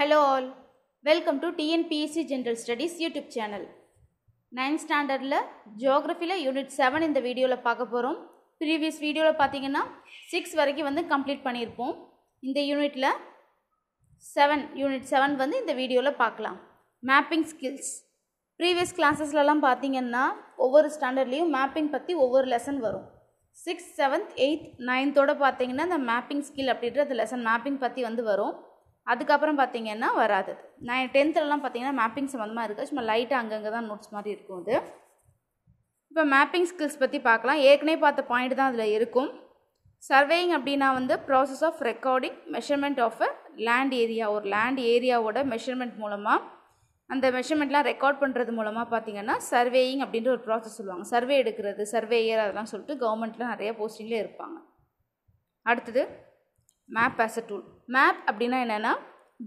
hello all welcome to TNPSC general studies YouTube channel ninth ஸ்டாண்டர்டில் ஜியோகிரஃபியில் unit seven இந்த வீடியோவில் பார்க்க போகிறோம் ப்ரீவியஸ் வீடியோவில் பார்த்தீங்கன்னா சிக்ஸ் வரைக்கும் வந்து கம்ப்ளீட் பண்ணியிருப்போம் இந்த யூனிட்டில் செவன் யூனிட் செவன் வந்து இந்த வீடியோவில் பார்க்கலாம் மேப்பிங் ஸ்கில்ஸ் ப்ரீவியஸ் கிளாஸஸ்லலாம் பார்த்தீங்கன்னா ஒவ்வொரு ஸ்டாண்டர்ட்லேயும் மேப்பிங் பற்றி ஒவ்வொரு லெசன் வரும் சிக்ஸ்த் செவன்த் எயித் நைன்த்தோடு பார்த்தீங்கன்னா இந்த மேப்பிங் ஸ்கில் அப்படின்ற அந்த லெசன் மேப்பிங் பற்றி வந்து வரும் அதுக்கப்புறம் பார்த்தீங்கன்னா வராது நான் டென்த்துலலாம் பார்த்திங்கன்னா மேப்பிங் சம்மந்தமாக இருக்குது சும்மா லைட்டாக அங்கங்கே தான் நோட்ஸ் மாதிரி இருக்கும் அது இப்போ மேப்பிங் ஸ்கில்ஸ் பற்றி பார்க்கலாம் ஏற்கனவே பார்த்த பாயிண்ட் தான் அதில் இருக்கும் சர்வேயிங் அப்படின்னா வந்து process of recording measurement of a land area ஒரு லேண்ட் ஏரியாவோட மெஷர்மெண்ட் மூலமாக அந்த மெஷர்மெண்ட்லாம் ரெக்கார்ட் பண்ணுறது மூலமாக பார்த்தீங்கன்னா சர்வேயிங் அப்படின்ற ஒரு ப்ராசஸ் சொல்லுவாங்க சர்வே எடுக்கிறது சர்வேயர் அதெல்லாம் சொல்லிட்டு கவர்மெண்ட்டில் நிறையா போஸ்டிங்கில் இருப்பாங்க அடுத்தது map as a tool map அப்படின்னா என்னென்னா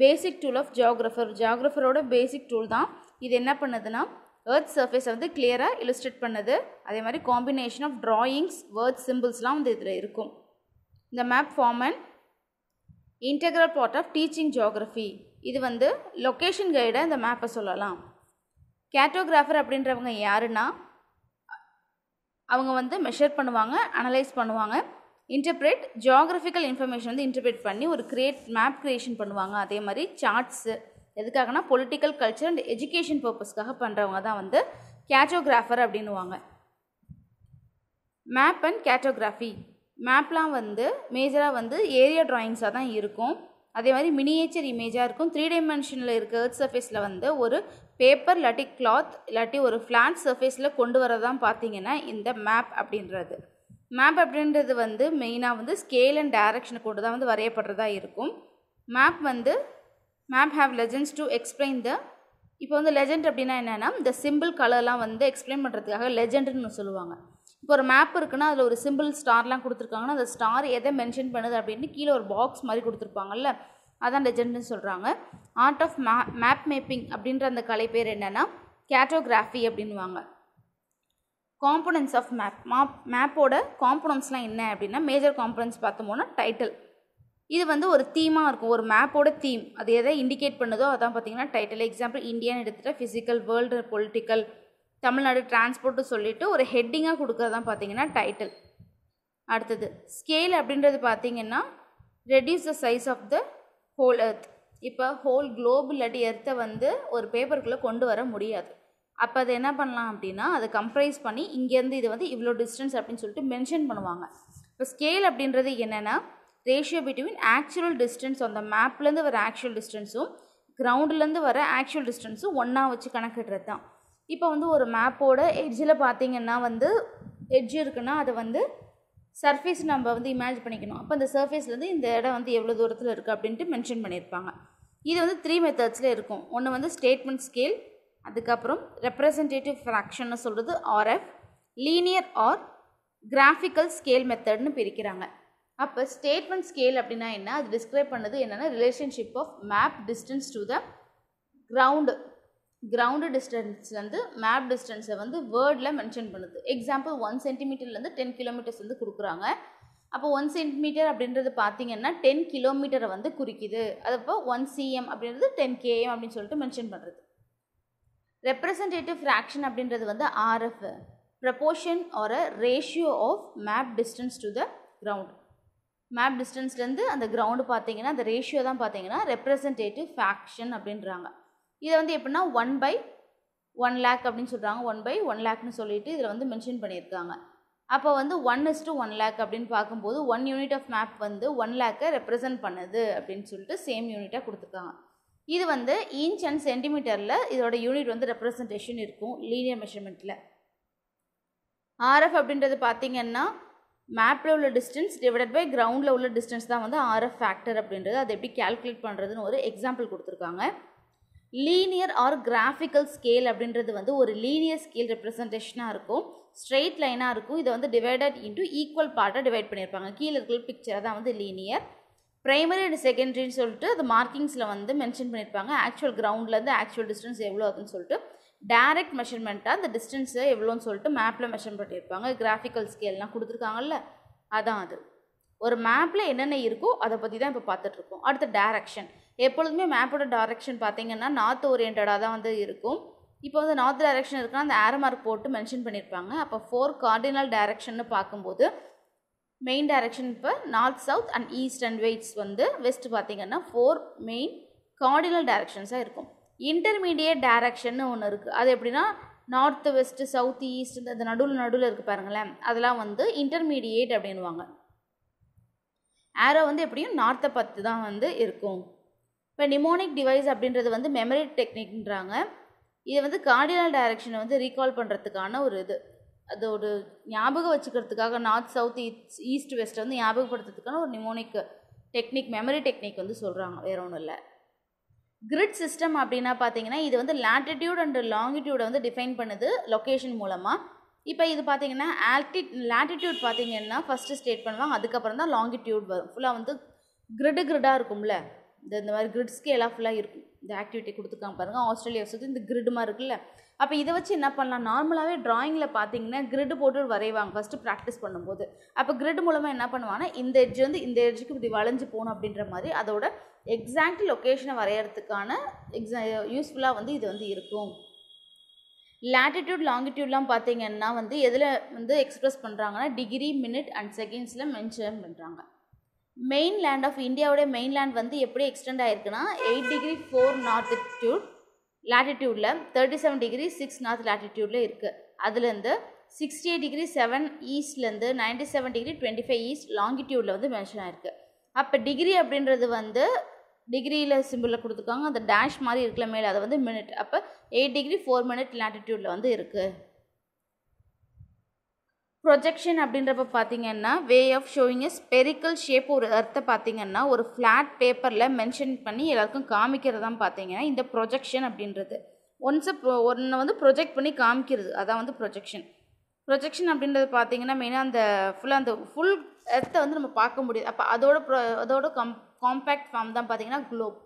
பேசிக் டூல் ஆஃப் ஜியாகிரஃபர் ஜியாகிரஃபரோட பேசிக் டூல் தான் இது என்ன பண்ணுதுன்னா ஏர்த் சர்ஃபேஸை வந்து கிளியராக இலஸ்ட்ரேட் பண்ணுது அதே மாதிரி காம்பினேஷன் ஆஃப் ட்ராயிங்ஸ் வேர்ட் சிம்பிள்ஸ்லாம் வந்து இதில் இருக்கும் இந்த map form and integral part of teaching geography இது வந்து லொக்கேஷன் கைடை இந்த மேப்பை சொல்லலாம் கேட்டோகிராஃபர் அப்படின்றவங்க யாருன்னா அவங்க வந்து மெஷர் பண்ணுவாங்க அனலைஸ் பண்ணுவாங்க இன்டர்பிரேட் ஜியாகிரபிக்கல் இன்ஃபர்மேஷன் வந்து இன்டர்பிரேட் பண்ணி ஒரு கிரியேட் மேப் கிரியேஷன் பண்ணுவாங்க அதே மாதிரி சார்ட்ஸு எதுக்காகனா பொலிட்டிக்கல் கல்ச்சர் அண்ட் எஜுகேஷன் பர்பஸ்க்காக பண்ணுறவங்க தான் வந்து கேட்டோகிராஃபர் அப்படின்னுவாங்க மேப் அண்ட் கேட்டோகிராஃபி மேப்லாம் வந்து மேஜராக வந்து ஏரியா ட்ராயிங்ஸாக தான் இருக்கும் அதே மாதிரி மினியேச்சர் இமேஜாக இருக்கும் த்ரீ டைமென்ஷனில் இருக்க ஏர்த் சர்ஃபேஸில் வந்து ஒரு பேப்பர் இல்லாட்டி கிளாத் இல்லாட்டி ஒரு ஃப்ளாட் சர்ஃபேஸில் கொண்டு வரதான் பார்த்தீங்கன்னா இந்த மேப் அப்படின்றது மேப் அப்படின்றது வந்து மெயினாக வந்து ஸ்கேல் அண்ட் டைரக்ஷனை கூட தான் வந்து வரையப்படுறதா இருக்கும் மேப் வந்து map have legends to explain the இப்போ வந்து லெஜெண்ட் அப்படின்னா என்னென்னா இந்த சிம்பிள் கலர்லாம் வந்து எக்ஸ்பிளைன் பண்ணுறதுக்காக லெஜெண்டுன்னு சொல்லுவாங்க இப்போ ஒரு மேப் இருக்குன்னா அதில் ஒரு சிம்பிள் ஸ்டார்லாம் கொடுத்துருக்காங்கன்னா அந்த ஸ்டார் எதை மென்ஷன் பண்ணுது அப்படின்னு கீழே ஒரு பாக்ஸ் மாதிரி கொடுத்துருப்பாங்கல்ல அதான் லெஜெண்டுன்னு சொல்கிறாங்க ஆர்ட் ஆஃப் மே மேப் மேப்பிங் அப்படின்ற அந்த கலை பேர் என்னென்னா கேட்டோகிராஃபி அப்படின்வாங்க காம்பனன்ஸ் ஆஃப் மேப் மாப் மேப்போட காம்பனன்ஸ்லாம் என்ன அப்படின்னா மேஜர் காம்பனன்ஸ் பார்த்தோம்னா டைட்டில் இது வந்து ஒரு தீமாக இருக்கும் ஒரு மேப்போட தீம் அது எதை இண்டிகேட் பண்ணுதோ அதான் பார்த்தீங்கன்னா டைட்டில் எக்ஸாம்பிள் இந்தியான்னு எடுத்துகிட்டா physical world political Tamil Nadu transport சொல்லிவிட்டு ஒரு ஹெட்டிங்காக கொடுக்குறது தான் பார்த்தீங்கன்னா டைட்டில் அடுத்தது ஸ்கேல் அப்படின்றது பார்த்தீங்கன்னா reduce the size of the whole earth இப்போ ஹோல் குளோப் அடி எர்த்தை வந்து ஒரு பேப்பருக்குள்ளே கொண்டு வர முடியாது அப்போ அதை என்ன பண்ணலாம் அப்படின்னா அதை கம்ப்ரைஸ் பண்ணி இங்கேருந்து இது வந்து இவ்வளோ டிஸ்டன்ஸ் அப்படின்னு சொல்லிட்டு மென்ஷன் பண்ணுவாங்க இப்போ ஸ்கேல் அப்படின்றது என்னென்னா ரேஷியோ பிட்வீன் ஆக்சுவல் டிஸ்டன்ஸ் அந்த மேப்லேருந்து வர ஆக்சுவல் டிஸ்டன்ஸும் கிரவுண்ட்லேருந்து வர ஆக்சுவல் டிஸ்டன்ஸும் ஒன்றா வச்சு கணக்கிடுறது தான் இப்போ வந்து ஒரு மேப்போட எட்ஜில் பார்த்திங்கன்னா வந்து எட்ஜ் இருக்குன்னா அதை வந்து சர்ஃபேஸ் நம்ம வந்து இமேஜ் பண்ணிக்கணும் அப்போ அந்த சர்ஃபேஸ்லேருந்து இந்த இடம் வந்து எவ்வளோ தூரத்தில் இருக்குது அப்படின்ட்டு மென்ஷன் பண்ணியிருப்பாங்க இது வந்து த்ரீ மெத்தட்ஸில் இருக்கும் ஒன்று வந்து ஸ்டேட்மெண்ட் ஸ்கேல் அதுக்கப்புறம் ரெப்ரசன்டேட்டிவ் ஃப்ராக்ஷன்னு சொல்கிறது RF linear or graphical scale மெத்தட்னு பிரிக்கிறாங்க அப்போ ஸ்டேட்மெண்ட் ஸ்கேல் அப்படின்னா என்ன அது டிஸ்கிரைப் பண்ணது என்னென்னா relationship of map distance to the ground ground வந்து மேப் டிஸ்டன்ஸை வந்து வேர்டில் மென்ஷன் பண்ணுது எக்ஸாம்பிள் ஒன் சென்டிமீட்டர்லேருந்து டென் கிலோமீட்டர்ஸ் வந்து கொடுக்குறாங்க அப்போ ஒன் சென்டிமீட்டர் அப்படின்றது பார்த்தீங்கன்னா டென் கிலோமீட்டரை வந்து குறிக்குது அது இப்போ ஒன் சிஎம் அப்படின்றது டென் கேஎம் அப்படின்னு சொல்லிட்டு மென்ஷன் பண்ணுறது ரெப்ரசன்டேட்டிவ் ஃப்ராக்ஷன் அப்படின்றது வந்து RF proportion or a ratio of map distance to the ground map டிஸ்டன்ஸ்லேருந்து அந்த கிரவுண்டு பார்த்தீங்கன்னா அந்த ரேஷியோ தான் பார்த்தீங்கன்னா ரெப்ரசன்டேட்டிவ் ஃபேக்ஷன் அப்படின்றாங்க இதை வந்து எப்படின்னா ஒன் பை ஒன் லேக் அப்படின்னு சொல்கிறாங்க ஒன் பை ஒன் லேக்னு சொல்லிட்டு இதில் வந்து மென்ஷன் பண்ணியிருக்காங்க அப்போ வந்து one is to one lakh அப்படின்னு பார்க்கும்போது ஒன் யூனிட் ஆஃப் மேப் வந்து ஒன் லேக்கை ரெப்ரசன்ட் பண்ணுது அப்படின்னு சொல்லிட்டு சேம் யூனிட்டாக கொடுத்துருக்காங்க இது வந்து இன்ச் அண்ட் சென்டிமீட்டரில் இதோட யூனிட் வந்து ரெப்ரசன்டேஷன் இருக்கும் லீனியர் மெஷர்மெண்ட்டில் ஆர்எஃப் அப்படின்றது பார்த்திங்கன்னா மேப்பில் உள்ள டிஸ்டன்ஸ் டிவைடட் பை கிரவுண்டில் உள்ள டிஸ்டன்ஸ் தான் வந்து ஆர்எஃப் ஃபேக்டர் அப்படின்றது அது எப்படி கேல்குலேட் பண்ணுறதுன்னு ஒரு எக்ஸாம்பிள் கொடுத்துருக்காங்க லீனியர் ஆர் கிராஃபிக்கல் ஸ்கேல் அப்படின்றது வந்து ஒரு லீனியர் ஸ்கேல் ரெப்ரசன்டேஷனாக இருக்கும் ஸ்ட்ரெயிட் லைனாக இருக்கும் இதை வந்து டிவைடட் இன்ட்டு ஈக்குவல் பார்ட்டாக டிவைட் பண்ணியிருப்பாங்க கீழே இருக்கிற பிக்சரை தான் வந்து லீனியர் ப்ரைமரி அண்ட் செகண்டரின்னு சொல்லிட்டு அது மார்க்கிங்ஸில் வந்து மென்ஷன் பண்ணியிருப்பாங்க ஆக்சுவல் கிரவுண்ட்லேருந்து ஆக்சுவல் டிஸ்டன்ஸ் எவ்வளோ அதுன்னு சொல்லிட்டு டேரெக்ட் மெஷர்மெண்ட்டாக அந்த டிஸ்டன்ஸு எவ்வளோன்னு சொல்லிட்டு மேப்பில் மெஷர் பண்ணியிருப்பாங்க கிராஃபிக்கல் ஸ்கேல்லாம் கொடுத்துருக்காங்கல்ல அதான் அது ஒரு மேப்பில் என்னென்ன இருக்கோ அதை பற்றி தான் இப்போ பார்த்துட்ருக்கோம் அடுத்த டேரக்ஷன் எப்பொழுதுமே மேப்போட டேரக்ஷன் பார்த்தீங்கன்னா நார்த் ஓரியன்டாக தான் வந்து இருக்கும் இப்போ வந்து நார்த் டேரெக்ஷன் இருக்குன்னா அந்த ஏர் போட்டு மென்ஷன் பண்ணியிருப்பாங்க அப்போ ஃபோர் கார்டினல் டேரக்ஷன்னு பார்க்கும்போது மெயின் டைரக்ஷன் இப்போ north south and east and வெயிட்ஸ் வந்து வெஸ்ட் பார்த்திங்கன்னா ஃபோர் மெயின் கார்டினல் டைரக்ஷன்ஸாக இருக்கும் இன்டர்மீடியட் டைரக்ஷன் ஒன்று இருக்குது அது எப்படின்னா நார்த்து வெஸ்ட்டு சவுத் ஈஸ்ட் இந்த நடுவில் நடுவில் இருக்குது பாருங்களேன் அதெல்லாம் வந்து இன்டர்மீடியேட் அப்படின்வாங்க ஆரோ வந்து எப்படியும் நார்த்தை பத்து தான் வந்து இருக்கும் இப்போ நிமோனிக் டிவைஸ் அப்படின்றது வந்து மெமரி டெக்னிக்ன்றாங்க இது வந்து கார்டினல் டைரக்ஷனை வந்து ரீகால் பண்ணுறதுக்கான ஒரு இது அதோட ஞாபகம் வச்சுக்கிறதுக்காக north south east east west வந்து ஞாபகப்படுத்துறதுக்கான ஒரு நிமோனிக் டெக்னிக் மெமரி டெக்னிக் வந்து சொல்கிறாங்க வேற ஒன்றும் இல்லை கிரிட் சிஸ்டம் அப்படின்னா பார்த்தீங்கன்னா இது வந்து லேட்டிடியூட் அண்ட் லாங்கிடியூடை வந்து டிஃபைன் பண்ணுது லொக்கேஷன் மூலமாக இப்போ இது பார்த்தீங்கன்னா ஆல்டி லேட்டிடியூட் பார்த்தீங்கன்னா ஃபஸ்ட்டு ஸ்டேட் பண்ணுவாங்க அதுக்கப்புறம் தான் லாங்கிடியூட் வரும் ஃபுல்லாக வந்து கிரிடு கிரிடாக இருக்கும்ல இந்த இந்த மாதிரி கிரிட் எல்லாம் ஃபுல்லாக இருக்கும் இந்த ஆக்டிவிட்டி கொடுத்துருக்காங்க பாருங்கள் ஆஸ்திரேலியா சுற்றி இந்த கிரிடு மாதிரி இருக்குல்ல அப்போ இதை வச்சு என்ன பண்ணலாம் நார்மலாகவே ட்ராயிங்கில் பார்த்தீங்கன்னா கிரிட் போட்டு வரைவாங்க ஃபஸ்ட்டு ப்ராக்டிஸ் பண்ணும்போது அப்போ கிரிட் மூலமாக என்ன பண்ணுவாங்கன்னா இந்த எட்ஜ் வந்து இந்த எட்ஜுக்கு இப்படி வளைஞ்சு போகணும் அப்படின்ற மாதிரி அதோட எக்ஸாக்ட் லொக்கேஷனை வரையறதுக்கான எக்ஸா யூஸ்ஃபுல்லாக வந்து இது வந்து இருக்கும் லேட்டிடியூட் லாங்கிடியூட்லாம் பார்த்தீங்கன்னா வந்து எதில் வந்து எக்ஸ்ப்ரெஸ் பண்ணுறாங்கன்னா டிகிரி மினிட் அண்ட் செகண்ட்ஸில் மென்ஷன் பண்ணுறாங்க main land of main mainland வந்து எப்படி எக்ஸ்டெண்ட் ஆயிருக்குன்னா எயிட் டிகிரி ஃபோர் நார்த்திடியூட் லேட்டிடியூடில் thirty seven degree six north லேட்டிடியூடில் இருக்குது அதுலேருந்து சிக்ஸ்டி எயிட் டிகிரி செவன் ஈஸ்ட்லேருந்து ninety seven degree twenty five east லாங்கிடியூடில் வந்து மென்ஷன் ஆயிருக்கு அப்போ டிகிரி அப்படின்றது வந்து டிகிரியில் சிம்பிளில் கொடுத்துருக்காங்க அந்த டேஷ் மாதிரி இருக்கல மேலே அதை வந்து மினிட் அப்போ எயிட் டிகிரி ஃபோர் மினிட் லேட்டிடியூடில் வந்து இருக்குது ப்ரொஜெக்ஷன் அப்படின்றப்ப பார்த்தீங்கன்னா way of showing a spherical shape ஒரு அர்த்தம் பார்த்தீங்கன்னா ஒரு ஃப்ளாட் பேப்பரில் மென்ஷன் பண்ணி எல்லாருக்கும் காமிக்கிறது தான் பார்த்தீங்கன்னா இந்த ப்ரொஜெக்ஷன் அப்படின்றது ஒன்ஸ் ஒன்று வந்து ப்ரொஜெக்ட் பண்ணி காமிக்கிறது அதான் வந்து ப்ரொஜெக்ஷன் ப்ரொஜெக்ஷன் அப்படின்றது பார்த்தீங்கன்னா மெயினாக அந்த ஃபுல்லாக அந்த ஃபுல் எர்த்தை வந்து நம்ம பார்க்க முடியாது அப்போ அதோட ப்ரோ அதோட கம் காம்பேக்ட் ஃபார்ம் தான் பார்த்தீங்கன்னா குளோப்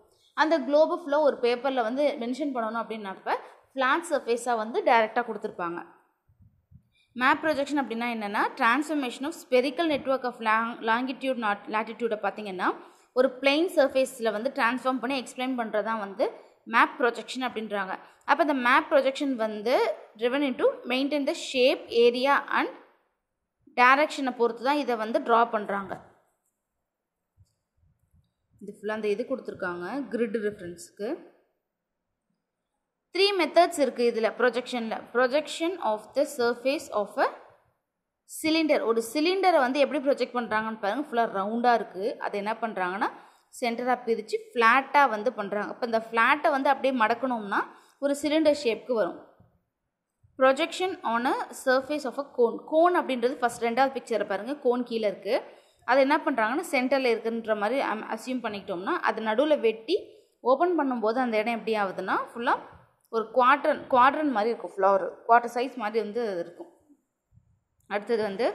அந்த குளோபு ஃபுல்லாக ஒரு பேப்பரில் வந்து மென்ஷன் பண்ணணும் அப்படின்னப்ப ஃப்ளாட் சர்ஃபேஸாக வந்து டைரெக்டாக கொடுத்துருப்பாங்க மேப் ப்ரொஜெக்ஷன் அப்படின்னா என்னென்னா transformation of spherical network of long longitude not லாட்டிடியூடை பார்த்தீங்கன்னா ஒரு பிளெயின் சர்ஃபேஸில் வந்து ட்ரான்ஸ்ஃபார்ம் பண்ணி எக்ஸ்பிளைன் பண்ணுறதான் வந்து மேப் ப்ரொஜெக்ஷன் அப்படின்றாங்க அப்போ இந்த மேப் ப்ரொஜெக்ஷன் வந்து driven to maintain the shape area and டேரக்ஷனை பொறுத்து தான் இதை வந்து ட்ரா பண்ணுறாங்க இது ஃபுல்லாக அந்த இது கொடுத்துருக்காங்க கிரிட் ரெஃபரன்ஸுக்கு த்ரீ மெத்தட்ஸ் இருக்குது இதில் ப்ரொஜெக்ஷனில் projection of the surface of a cylinder ஒரு சிலிண்டரை வந்து எப்படி ப்ரொஜெக்ட் பண்ணுறாங்கன்னு பாருங்கள் ஃபுல்லாக ரவுண்டாக இருக்குது அதை என்ன பண்ணுறாங்கன்னா சென்டராக பிரித்து ஃப்ளாட்டாக வந்து பண்ணுறாங்க அப்போ இந்த ஃப்ளாட்டை வந்து அப்படியே மடக்கணும்னா ஒரு சிலிண்டர் ஷேப்க்கு வரும் projection on a surface of a cone cone அப்படின்றது ஃபஸ்ட் ரெண்டாவது பிக்சரை பாருங்கள் கோன் கீழே இருக்குது அதை என்ன பண்ணுறாங்கன்னா சென்டரில் இருக்குன்ற மாதிரி அசியூம் பண்ணிக்கிட்டோம்னா அது நடுவில் வெட்டி ஓப்பன் பண்ணும்போது அந்த இடம் எப்படி ஆகுதுன்னா ஃபுல்லாக ஒரு குவாட்ரன் குவாட்ரன் மாதிரி இருக்கும் ஃப்ளவர் குவாட்டர் சைஸ் மாதிரி வந்து இருக்கும் அடுத்தது வந்து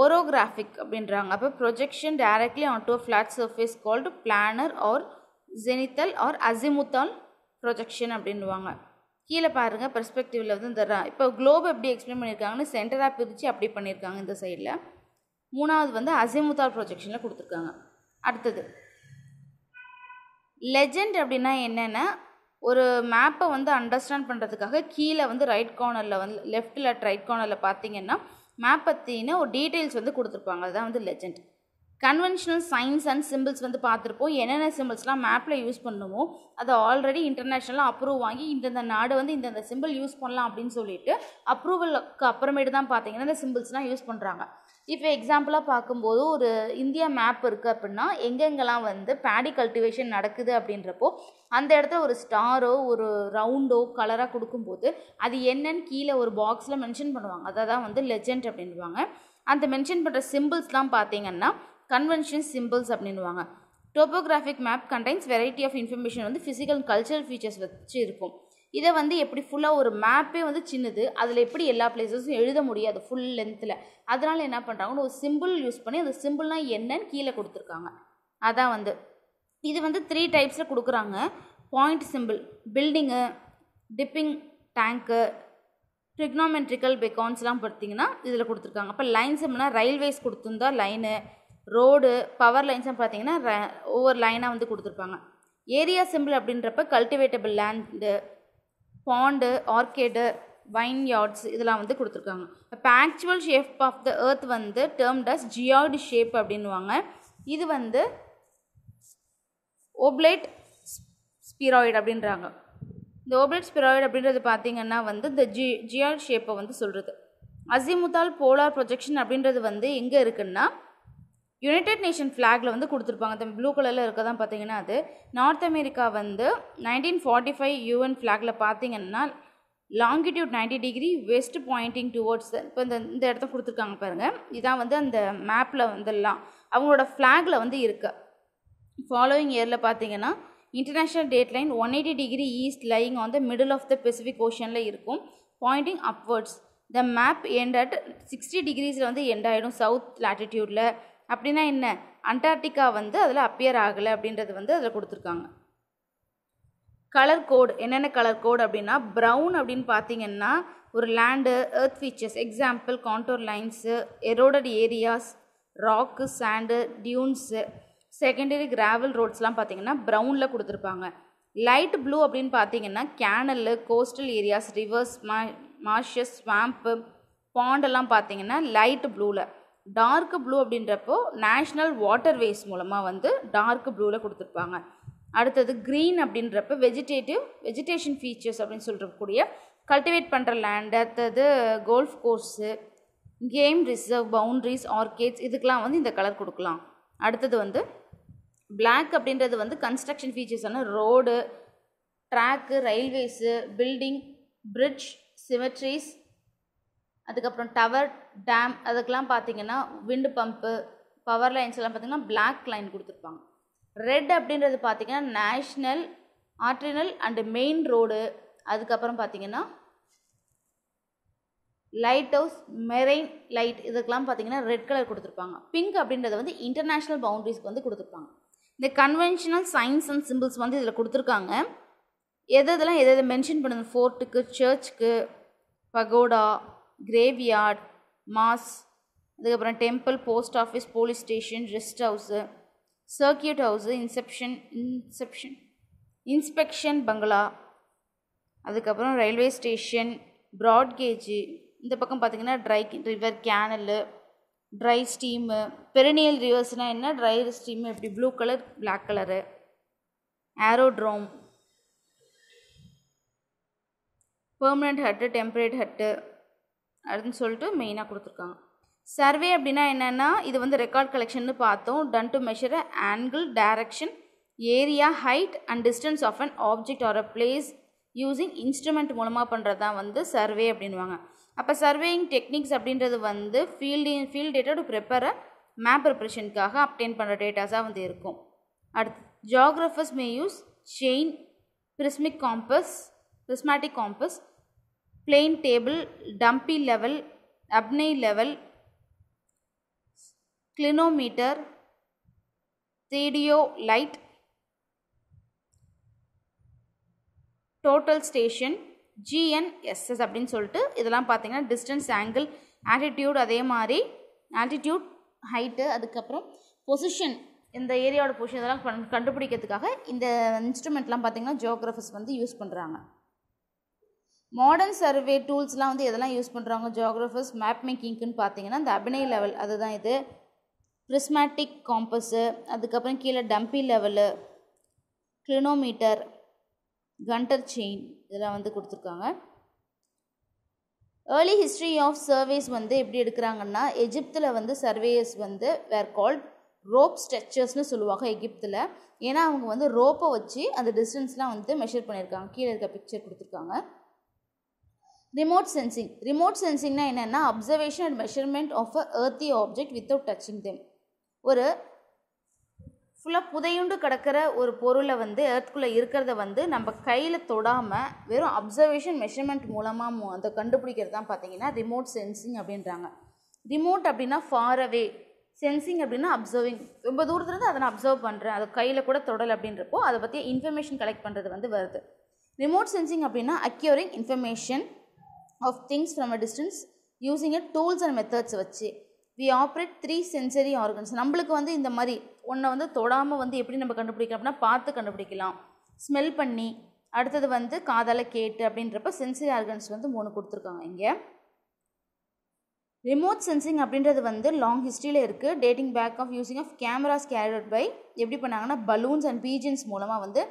ஓரோகிராஃபிக் அப்படின்றாங்க அப்போ projection directly on to flat surface called planar or zenithal or azimuthal projection அப்படின்வாங்க கீழே பாருங்கள் பெர்ஸ்பெக்டிவில் வந்து இந்த இப்போ குளோப் எப்படி எக்ஸ்பிளைன் பண்ணியிருக்காங்கன்னு சென்டராக பிரித்து அப்படி பண்ணியிருக்காங்க இந்த சைடில் மூணாவது வந்து அசிமுத்தால் ப்ரொஜெக்ஷனில் கொடுத்துருக்காங்க அடுத்தது லெஜெண்ட் அப்படின்னா என்னென்னா ஒரு மேப்பை வந்து அண்டர்ஸ்டாண்ட் பண்ணுறதுக்காக கீழே வந்து ரைட் கார்னரில் வந்து லெஃப்ட்டில் ரைட் கார்னரில் பார்த்தீங்கன்னா மேப் பற்றின ஒரு டீட்டெயில்ஸ் வந்து கொடுத்துருப்பாங்க அதுதான் வந்து legend conventional signs and symbols வந்து பார்த்துருப்போம் என்னென்ன சிம்பிள்ஸ்லாம் மேப்பில் யூஸ் பண்ணுவோம் அதை ஆல்ரெடி இன்டர்நேஷ்னலாக அப்ரூவ் வாங்கி இந்தந்த நாடு வந்து இந்தந்த சிம்பிள் யூஸ் பண்ணலாம் அப்படின்னு சொல்லிட்டு அப்ரூவலுக்கு அப்புறமேட்டு தான் பார்த்தீங்கன்னா இந்த சிம்பிள்ஸ்லாம் யூஸ் பண்ணுறாங்க இப்போ எக்ஸாம்பிளாக பார்க்கும்போது ஒரு இந்தியா மேப் இருக்குது அப்படின்னா எங்கெங்கெல்லாம் வந்து பேடி கல்டிவேஷன் நடக்குது அப்படின்றப்போ அந்த இடத்துல ஒரு ஸ்டாரோ ஒரு ரவுண்டோ கலராக கொடுக்கும்போது அது என்னன்னு கீழே ஒரு பாக்ஸில் மென்ஷன் பண்ணுவாங்க அதை தான் வந்து லெஜெண்ட் அப்படின்வாங்க அந்த மென்ஷன் பண்ணுற சிம்பிள்ஸ்லாம் பார்த்தீங்கன்னா கன்வென்ஷன் சிம்பிள்ஸ் அப்படின்வாங்க topographic map contains variety of information வந்து ஃபிசிக்கல் கல்ச்சரல் ஃபீச்சர்ஸ் வச்சு இருக்கும் இதை வந்து எப்படி ஃபுல்லாக ஒரு மேப்பே வந்து சின்னது அதில் எப்படி எல்லா பிளேசஸும் எழுத முடியாது ஃபுல் லென்த்தில் அதனால் என்ன பண்ணுறாங்கன்னு ஒரு சிம்பிள் யூஸ் பண்ணி அந்த சிம்பிள்னால் என்னன்னு கீழே கொடுத்துருக்காங்க அதான் வந்து இது வந்து த்ரீ டைப்ஸில் கொடுக்குறாங்க point simple building dipping tank trigonometrical பெக்கான்ஸ்லாம் பார்த்தீங்கன்னா இதில் கொடுத்துருக்காங்க அப்போ லைன் சிம்பிள்னா ரயில்வேஸ் கொடுத்துருந்தா லைனு ரோடு பவர் லைன்ஸ்லாம் பார்த்தீங்கன்னா ஒவ்வொரு லைனாக வந்து கொடுத்துருப்பாங்க ஏரியா சிம்பிள் அப்படின்றப்ப cultivatable land pond orchard vineyards இதெல்லாம் வந்து கொடுத்துருக்காங்க இப்போ actual shape of the earth வந்து டேர்ம் டஸ் ஜியாய்டு ஷேப் அப்படின்வாங்க இது வந்து ஓப்லேட் ஸ்பிராய்டு அப்படின்றாங்க இந்த ஓப்லேட் ஸ்பிராய்டு அப்படின்றது பார்த்திங்கன்னா வந்து இந்த ஜி ஜியாய்டு ஷேப்பை வந்து சொல்கிறது அசிமுத்தால் போலார் ப்ரொஜெக்ஷன் அப்படின்றது வந்து எங்கே இருக்குன்னா யுனைடெட் நேஷன் ஃப்ளாகில் வந்து கொடுத்துருப்பாங்க தம்பி ப்ளூ கலரில் இருக்க தான் பார்த்தீங்கன்னா அது நார்த் அமெரிக்கா வந்து நைன்டீன் ஃபார்ட்டி ஃபைவ் யூஎன் ஃப்ளாகில் பார்த்தீங்கன்னா longitude ninety degree west pointing towards இப்போ இந்த இந்த இடத்த கொடுத்துருக்காங்க பாருங்கள் இதான் வந்து அந்த மேப்பில் வந்துடலாம் அவங்களோட ஃப்ளாகில் வந்து இருக்கு ஃபாலோயிங் இயரில் பார்த்தீங்கன்னா international date line one eighty degree east lying on the middle of the Pacific ஓஷனில் இருக்கும் pointing upwards the map end at sixty டிகிரிஸில் வந்து எண்ட் ஆகிடும் சவுத் லாட்டிடியூடில் அப்படின்னா என்ன அண்டார்டிகா வந்து அதில் அப்பியர் ஆகலை அப்படின்றது வந்து அதில் கொடுத்துருக்காங்க கலர் கோடு என்னென்ன கலர் கோடு அப்படின்னா ப்ரௌன் அப்படின்னு பார்த்தீங்கன்னா ஒரு land earth features example contour lines eroded areas rock sand dunes secondary gravel ரோட்ஸ்லாம் பார்த்தீங்கன்னா ப்ரௌனில் கொடுத்துருப்பாங்க லைட் ப்ளூ அப்படின்னு பார்த்தீங்கன்னா கேனலு கோஸ்டல் ஏரியாஸ் ரிவர்ஸ் மா மார்ஷஸ் ஸ்வாம்ப்பு பாண்டெல்லாம் பார்த்தீங்கன்னா லைட் ப்ளூவில் டார்க் ப்ளூ அப்படின்றப்போ நேஷ்னல் வாட்டர் வேஸ் மூலமாக வந்து டார்க் ப்ளூவில் கொடுத்துருப்பாங்க அடுத்தது க்ரீன் அப்படின்றப்ப வெஜிடேட்டிவ் வெஜிடேஷன் ஃபீச்சர்ஸ் அப்படின்னு சொல்கிறக்கூடிய கல்டிவேட் பண்ணுற லேண்ட் அடுத்தது golf course game reserve boundaries orchards இதுக்கெலாம் வந்து இந்த கலர் கொடுக்கலாம் அடுத்தது வந்து பிளாக் அப்படின்றது வந்து கன்ஸ்ட்ரக்ஷன் ஃபீச்சர்ஸான road track railways building bridge cemeteries அதுக்கப்புறம் டவர் டேம் அதுக்கெலாம் பார்த்தீங்கன்னா விண்டு பம்ப்பு பவர் லைன்ஸ் எல்லாம் பார்த்தீங்கன்னா பிளாக் லைன் கொடுத்துருப்பாங்க ரெட் அப்படின்றது பார்த்தீங்கன்னா national arterial and main road அதுக்கப்புறம் பார்த்தீங்கன்னா லைட் ஹவுஸ் மெரெயின் லைட் இதுக்கெல்லாம் பார்த்திங்கன்னா ரெட் கலர் கொடுத்துருப்பாங்க பிங்க் அப்படின்றது வந்து இன்டர்நேஷ்னல் பவுண்ட்ரிஸ்க்கு வந்து கொடுத்துருப்பாங்க இந்த கன்வென்ஷனல் சயின்ஸ் அண்ட் சிம்பிள்ஸ் வந்து இதில் கொடுத்துருக்காங்க எது இதெல்லாம் எது எது மென்ஷன் பண்ணுது ஃபோர்ட்டுக்கு சர்ச்சுக்கு பகோடா கிரேவியார்ட் மாஸ் அதுக்கப்புறம் temple post office police station rest house circuit house inception inception inspection bungalow அதுக்கப்புறம் ரயில்வே ஸ்டேஷன் ப்ராட்கேஜு இந்த பக்கம் பார்த்திங்கன்னா dry river canal dry stream perennial ரிவர்ஸ்னால் என்ன ட்ரை ஸ்டீமு இப்படி blue colour black colour aerodrome permanent hut temperate hut அப்படின்னு சொல்லிட்டு மெயினாக கொடுத்துருக்காங்க சர்வே அப்படின்னா என்னென்னா இது வந்து ரெக்கார்ட் கலெக்ஷன் பார்த்தோம் done to measure angle direction area height and distance of an object or a place using instrument மூலமாக பண்ணுறது தான் வந்து சர்வே அப்படின்வாங்க அப்போ சர்வேயிங் டெக்னிக்ஸ் அப்படின்றது வந்து ஃபீல்டு ஃபீல்டு டேட்டா டு ப்ரிப்பேரை மேப் ப்ரிப்ரேஷனுக்காக அப்டெயின் பண்ணுற டேட்டாஸாக வந்து இருக்கும் அடுத்து geographers may use chain prismic compass prismatic compass plain table dumpy level Abney level clinometer radio light total station GNSS அப்படின்னு சொல்லிட்டு இதெல்லாம் பார்த்தீங்கன்னா டிஸ்டன்ஸ் ஆங்கிள் ஆட்டிடியூட் அதே மாதிரி ஆட்டிடியூட் ஹைட்டு அதுக்கப்புறம் பொசிஷன் இந்த ஏரியாவோட பொசிஷன் இதெல்லாம் கண்டுபிடிக்கிறதுக்காக இந்த இன்ஸ்ட்ருமெண்ட்லாம் பார்த்திங்கன்னா ஜியோகிராஃபர்ஸ் வந்து யூஸ் பண்ணுறாங்க மாடர்ன் சர்வே டூல்ஸ்லாம் வந்து எதெல்லாம் யூஸ் பண்ணுறாங்க ஜியாகிரஃபர்ஸ் மேப் மேக்கிங்க்குன்னு பார்த்தீங்கன்னா இந்த அபிநய லெவல் அதுதான் இது பிரிஸ்மேட்டிக் காம்பஸ்ஸு அதுக்கப்புறம் கீழே டம்பி லெவலு கிளினோமீட்டர் கண்டர் செயின் இதெல்லாம் வந்து கொடுத்துருக்காங்க ஏர்லி ஹிஸ்ட்ரி ஆஃப் சர்வேஸ் வந்து எப்படி எடுக்கிறாங்கன்னா எஜிப்தில் வந்து சர்வேயர்ஸ் வந்து வேர் கால்ட் ரோப் ஸ்ட்ரெச்சர்ஸ்னு சொல்லுவாங்க எகிப்தில் ஏன்னா அவங்க வந்து ரோப்பை வச்சு அந்த டிஸ்டன்ஸ்லாம் வந்து மெஷர் பண்ணியிருக்காங்க கீழே இருக்க பிக்சர் கொடுத்துருக்காங்க ரிமோட் சென்சிங் ரிமோட் சென்சிங்னா என்னென்னா observation and measurement of a earthy object without touching them ஒரு ஃபுல்லாக புதையுண்டு கிடக்கிற ஒரு பொருளை வந்து எர்த்குள்ளே இருக்கிறத வந்து நம்ம கையில் தொடாமல் வெறும் அப்சர்வேஷன் மெஷர்மெண்ட் மூலமாக அதை கண்டுபிடிக்கிறது தான் பார்த்தீங்கன்னா ரிமோட் சென்சிங் அப்படின்றாங்க ரிமோட் அப்படின்னா ஃபார் அவே சென்சிங் அப்படின்னா அப்சர்விங் ரொம்ப தூரத்துலேருந்து அதை நான் அப்சர்வ் பண்ணுறேன் அது கையில் கூட தொடல் அப்படின்றப்போ அதை பற்றி இன்ஃபர்மேஷன் கலெக்ட் பண்ணுறது வந்து வருது ரிமோட் சென்சிங் அப்படின்னா acquiring information of things from a distance using tools and methods வச்சு we operate three sensory organs நம்மளுக்கு வந்து இந்த மாதிரி ஒன்றை வந்து தொடாமல் வந்து எப்படி நம்ம கண்டுபிடிக்கலாம் அப்படின்னா பார்த்து கண்டுபிடிக்கலாம் ஸ்மெல் பண்ணி அடுத்தது வந்து காதால் கேட்டு அப்படின்றப்ப சென்சரி ஆர்கன்ஸ் வந்து மூணு கொடுத்துருக்காங்க இங்கே ரிமோட் சென்சிங் அப்படின்றது வந்து லாங் ஹிஸ்ட்ரியில் இருக்குது dating back of using of cameras carried by எப்படி பண்ணாங்கன்னா பலூன்ஸ் அண்ட் பீஜன்ஸ் மூலமாக வந்து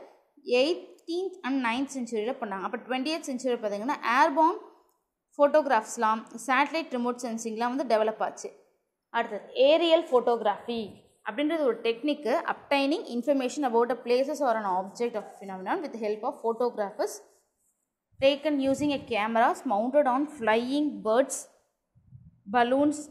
எயிட்டீன்த் அண்ட் நைன்த் சென்ச்சுரியில் பண்ணாங்க அப்போ டுவெண்ட்டி எயிட் சென்ச்சுரியில் பார்த்தீங்கன்னா ஏர்பாம் ஃபோட்டோகிராஃப்ஸ்லாம் சேட்டலைட் ரிமோட் சென்சிங்லாம் வந்து டெவலப் ஆச்சு அடுத்தது ஏரியல் ஃபோட்டோகிராஃபி அப்படின்றது ஒரு technique obtaining information about a places or an object of phenomenal with help of photographers taken using a cameras mounted on flying birds balloons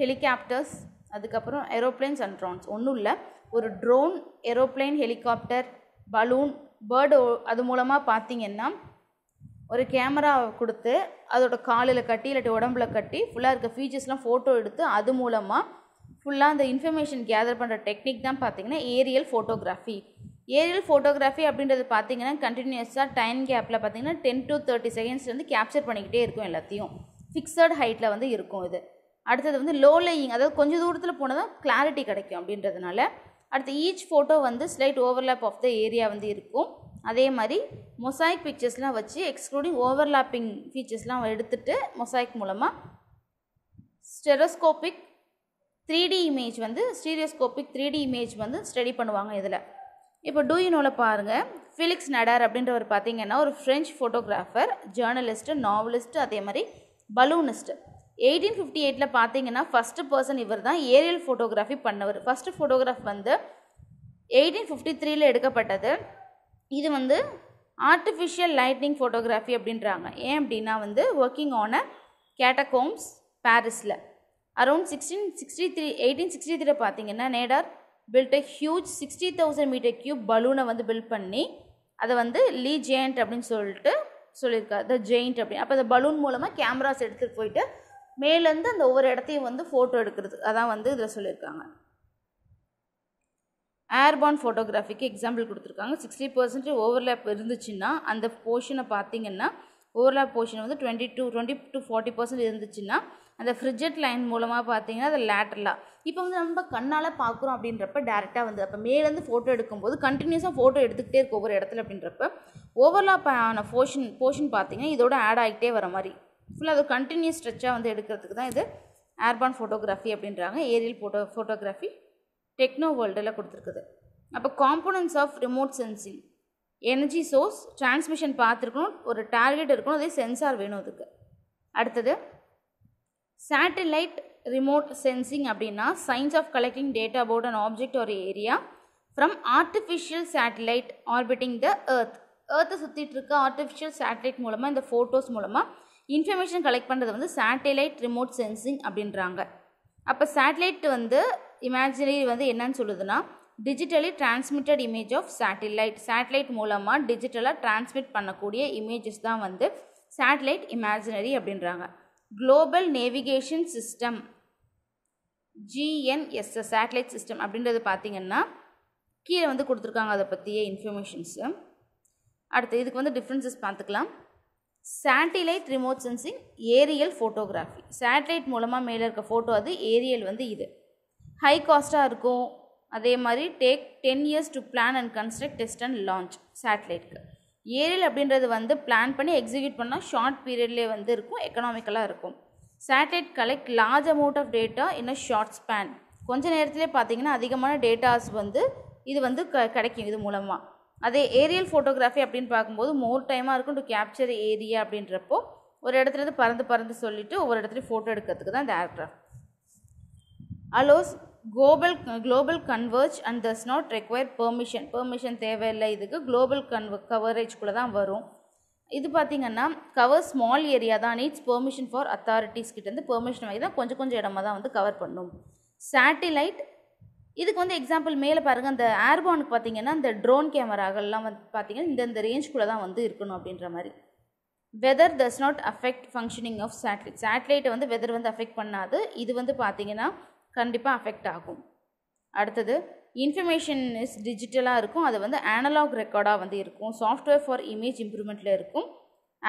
helicopters அதுக்கப்புறம் aeroplanes and drones ஒன்றும் இல்லை ஒரு drone aeroplane helicopter balloon bird அது மூலமாக பார்த்தீங்கன்னா ஒரு camera கொடுத்து அதோட காலில் கட்டி இல்லாட்டி உடம்புல கட்டி ஃபுல்லாக இருக்க ஃபீச்சர்ஸ்லாம் ஃபோட்டோ எடுத்து அது மூலமாக ஃபுல்லாக அந்த இன்ஃபர்மேஷன் கேதர் பண்ணுற டெக்னிக் தான் பார்த்திங்கன்னா ஏரியல் ஃபோட்டோகிராஃபி ஏரியல் ஃபோட்டோகிராஃபி அப்படின்றது பார்த்தீங்கன்னா கண்டினியூஸாக டைம் கேப்பில் பார்த்தீங்கன்னா டென் டு தேர்ட்டி செகண்ட்ஸ்லேருந்து கேப்சர் பண்ணிக்கிட்டே இருக்கும் எல்லாத்தையும் ஃபிக்ஸட் ஹைட்டில் வந்து இருக்கும் இது அடுத்தது வந்து லோ லேயிங் அதாவது கொஞ்சம் தூரத்தில் போனால் தான் கிளாரிட்டி கிடைக்கும் அப்படின்றதுனால அடுத்து ஈச் ஃபோட்டோ வந்து slight overlap of the area வந்து இருக்கும் அதே மாதிரி மொசாய்க் பிக்சர்ஸ்லாம் வச்சு எக்ஸ்க்ளூடிங் ஓவர்லாப்பிங் ஃபீச்சர்ஸ்லாம் எடுத்துகிட்டு மொசாய்க் மூலமாக ஸ்டெரோஸ்கோபிக் த்ரீ டி இமேஜ் வந்து ஸ்டீரியோஸ்கோபிக் த்ரீ டி இமேஜ் வந்து ஸ்டடி பண்ணுவாங்க இதில் இப்போ டூயினோவில் பாருங்கள் ஃபிலிக்ஸ் நடார் அப்படின்றவர் பார்த்தீங்கன்னா ஒரு ஃப்ரெஞ்சு ஃபோட்டோகிராஃபர் ஜேர்னலிஸ்ட்டு நாவலிஸ்ட்டு அதே மாதிரி பலூனிஸ்ட்டு எயிட்டீன் ஃபிஃப்டி எயிட்டில் பார்த்தீங்கன்னா ஃபஸ்ட்டு பர்சன் இவர் தான் ஏரியல் ஃபோட்டோகிராஃபி பண்ணவர் ஃபஸ்ட்டு ஃபோட்டோகிராஃப் வந்து எயிட்டீன் ஃபிஃப்டி த்ரீயில் எடுக்கப்பட்டது இது வந்து ஆர்டிஃபிஷியல் லைட்னிங் ஃபோட்டோகிராஃபி அப்படின்றாங்க ஏன் அப்படின்னா வந்து ஒர்க்கிங் ஆன் அ கேட்டகோம்ஸ் பாரிஸில் around sixteen sixty three eighteen sixty three பார்த்தீங்கன்னா Nadar build a huge sixty thousand metre cube பலூனை வந்து பில்ட் பண்ணி அதை வந்து லீ ஜெயண்ட் அப்படின்னு சொல்லிட்டு சொல்லியிருக்காரு த ஜெயிண்ட் அப்படின்னு அப்போ அந்த பலூன் மூலமாக கேமராஸ் எடுத்துகிட்டு போயிட்டு மேலேருந்து அந்த ஒவ்வொரு இடத்தையும் வந்து ஃபோட்டோ எடுக்கிறது அதான் வந்து இதில் சொல்லியிருக்காங்க ஏர்பான் ஃபோட்டோகிராஃபிக்கு எக்ஸாம்பிள் கொடுத்துருக்காங்க சிக்ஸ்டி பர்சன்ட் ஓவர்லேப் இருந்துச்சுன்னா அந்த போர்ஷனை பார்த்தீங்கன்னா ஓவர்லேப் போர்ஷன் வந்து twenty two twenty two forty percent இருந்துச்சுன்னா அந்த ஃப்ரிட்ஜெட் லைன் மூலமாக பார்த்தீங்கன்னா அது லேட்ரலாக இப்போ வந்து நம்ம கண்ணால் பார்க்குறோம் அப்படின்றப்ப டேரெக்டாக வந்து அப்போ மேலேருந்து ஃபோட்டோ எடுக்கும்போது கண்டினியூஸாக ஃபோட்டோ எடுத்துக்கிட்டே இருக்க ஒவ்வொரு இடத்துல அப்படின்றப்ப ஓவர்லாப் ஆன போர்ஷன் போர்ஷன் பார்த்தீங்கன்னா இதோட ஆட் ஆகிட்டே வர மாதிரி ஃபுல்லாக அது கண்டினியூஸ் ஸ்ட்ரெச்சாக வந்து எடுக்கிறதுக்கு தான் இது ஏர்பான் ஃபோட்டோகிராஃபி அப்படின்றாங்க ஏரியல் ஃபோட்டோ ஃபோட்டோகிராஃபி டெக்னோ வேர்ல்டில் கொடுத்துருக்குது அப்போ components of remote sensing energy source transmission பார்த்துருக்கணும் ஒரு டார்கெட் இருக்கணும் அதே சென்சார் வேணும் அதுக்கு அடுத்தது சேட்டலைட் ரிமோட் சென்சிங் அப்படின்னா science of collecting data about an object ஒரு area from artificial satellite orbiting the earth ஏர்த்தை சுற்றிட்டு இருக்க ஆர்டிஃபிஷியல் சேட்டலைட் மூலமாக இந்த ஃபோட்டோஸ் மூலமாக இன்ஃபர்மேஷன் கலெக்ட் பண்ணுறது வந்து சேட்டலைட் ரிமோட் சென்சிங் அப்படின்றாங்க அப்போ சேட்டலைட் வந்து இமேஜினரி வந்து என்னன்னு சொல்லுதுன்னா digitally transmitted image of satellite satellite மூலமாக டிஜிட்டலாக டிரான்ஸ்மிட் பண்ணக்கூடிய இமேஜஸ் தான் வந்து சேட்டிலைட் இமேஜினரி அப்படின்றாங்க global navigation system GNSS satellite system அப்படின்றது பார்த்திங்கன்னா கீழே வந்து கொடுத்துருக்காங்க அதை பற்றிய இன்ஃபர்மேஷன்ஸு அடுத்து இதுக்கு வந்து டிஃப்ரென்சஸ் பார்த்துக்கலாம் satellite remote sensing aerial photography satellite மூலமாக மேலே இருக்க ஃபோட்டோ அது ஏரியல் வந்து இது ஹை காஸ்ட்டாக இருக்கும் அதே மாதிரி take ten years to plan and construct test and launch சேட்டலைட்க்கு ஏரியல் அப்படின்றது வந்து பிளான் பண்ணி எக்ஸிக்யூட் பண்ணால் ஷார்ட் பீரியட்லேயே வந்து இருக்கும் எக்கனாமிக்கலாக இருக்கும் satellite collect large amount of data in a short span கொஞ்ச நேரத்திலே பார்த்தீங்கன்னா அதிகமான டேட்டாஸ் வந்து இது வந்து க கிடைக்கும் இது மூலமாக அதே ஏரியல் ஃபோட்டோகிராஃபி அப்படின்னு பார்க்கும்போது மோர் டைமாக இருக்கும் டு கேப்சர் ஏரியா அப்படின்றப்போ ஒரு இடத்துலேருந்து பறந்து பறந்து சொல்லிவிட்டு ஒவ்வொரு இடத்துலையும் ஃபோட்டோ எடுக்கிறதுக்கு தான் இந்த aircraft allows global global converge and thus not require permission permission தேவையில்லை இதுக்கு குளோபல் கன்வ கவரேஜ்குள்ளே தான் வரும் இது பார்த்திங்கன்னா கவர் ஸ்மால் ஏரியா தான் நீட்ஸ் பெர்மிஷன் ஃபார் அத்தாரிட்டிஸ் கிட்டேருந்து பெர்மிஷன் வாங்கி தான் கொஞ்சம் கொஞ்சம் இடமா தான் வந்து கவர் பண்ணும் சேட்டிலைட் இதுக்கு வந்து எக்ஸாம்பிள் மேலே பாருங்கள் அந்த ஏர்பானுக்கு பார்த்தீங்கன்னா இந்த ட்ரோன் கேமராகள்லாம் வந்து பார்த்திங்கன்னா இந்த இந்த ரேஞ்ச்குள்ளே தான் வந்து இருக்கணும் அப்படின்ற மாதிரி weather thus not affect functioning of satellite சேட்டலைட்டை வந்து வெதர் வந்து அஃபெக்ட் பண்ணாது இது வந்து பார்த்திங்கன்னா கண்டிப்பாக அஃபெக்ட் ஆகும் அடுத்தது இன்ஃபர்மேஷன் இஸ் டிஜிட்டலாக இருக்கும் அது வந்து ஆனலாக் ரெக்கார்டாக வந்து இருக்கும் சாஃப்ட்வேர் ஃபார் இமேஜ் இம்ப்ரூவ்மெண்ட்டில் இருக்கும்